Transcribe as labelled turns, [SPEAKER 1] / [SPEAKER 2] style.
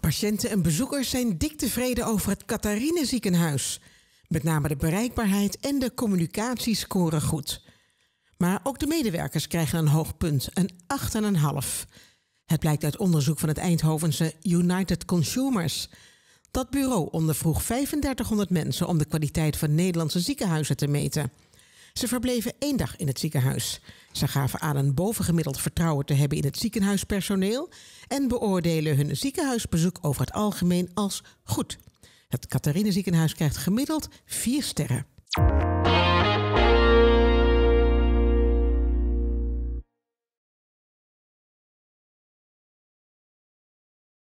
[SPEAKER 1] Patiënten en bezoekers zijn dik tevreden over het Catharine ziekenhuis. Met name de bereikbaarheid en de communicatie scoren goed. Maar ook de medewerkers krijgen een hoog punt, een 8,5. Het blijkt uit onderzoek van het Eindhovense United Consumers. Dat bureau ondervroeg 3500 mensen om de kwaliteit van Nederlandse ziekenhuizen te meten. Ze verbleven één dag in het ziekenhuis. Ze gaven aan een bovengemiddeld vertrouwen te hebben in het ziekenhuispersoneel en beoordelen hun ziekenhuisbezoek over het algemeen als goed. Het Catharine ziekenhuis krijgt gemiddeld vier sterren.